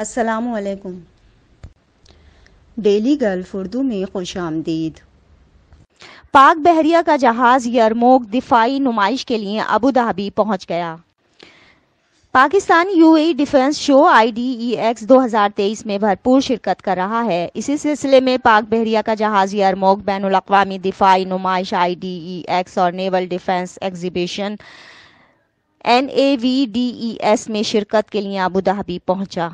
असलकुम daily gulf Urdu में खुश आमदीद पाक बहरिया का जहाज यरमोक दिफाई नुमाइश के लिए अबू धाबी पहुंच गया Pakistan UAE defence show IDEX 2023 में भरपूर शिरकत कर रहा है इसी सिलसिले में पाक बहरिया का जहाज यरमोक बैन अवी दिफाई नुमाइश आईडीईएक्स और naval defence exhibition N A V D E S में शिरकत के लिए अबू धाबी पहुंचा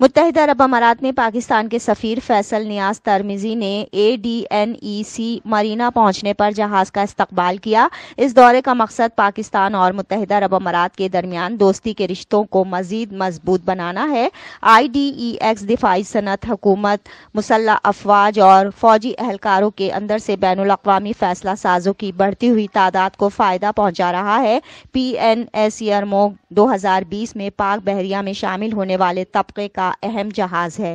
मुतहद अरब अमारात में पाकिस्तान के सफ़ीर फैसल न्याज तरमिजी ने A D N E C Marina पहुंचने पर जहाज़ का इस्तबाल किया इस दौरे का मकसद पाकिस्तान और मुतहद अरब अमारात के दरमियान दोस्ती के रिश्तों को मजीद मजबूत बनाना है आई डी ई एक्स दिफाई सनत हुकूमत मुसल्ह अफवाज और फौजी एहलकारों के अंदर से बैन अवी फैसला साजों की बढ़ती हुई तादाद को फ़ायदा पहुंचा रहा है पी एन एस यरमो दो हज़ार बीस में पाक बहरिया में शामिल होने वाले तबके का का अहम जहाज़ है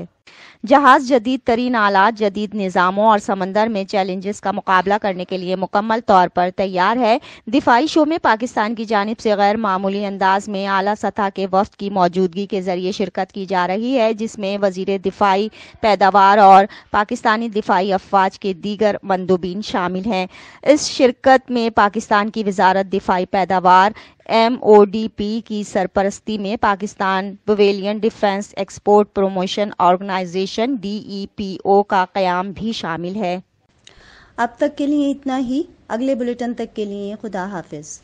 जहाज जदीद तरीन आलात जदीद निज़ामों और समंदर में चैलेंजेस का मुकाबला करने के लिए मुकम्मल तौर पर तैयार है दिफाई शो में पाकिस्तान की जानब से गैर मामूली अंदाज में अली सतह के वफ्त की मौजूदगी के जरिए शिरकत की जा रही है जिसमें वजीर दिफाई पैदावार और पाकिस्तानी दिफाई अफवाज के दीगर मंदूबी शामिल हैं इस शिरकत में पाकिस्तान की वजारत दिफाई पैदावार एम ओ डी पी की सरपरस्ती में Pakistan pavilion defence export promotion organisation mission DEPO e का क्याम भी शामिल है अब तक के लिए इतना ही अगले बुलेटिन तक के लिए खुदा हाफिज़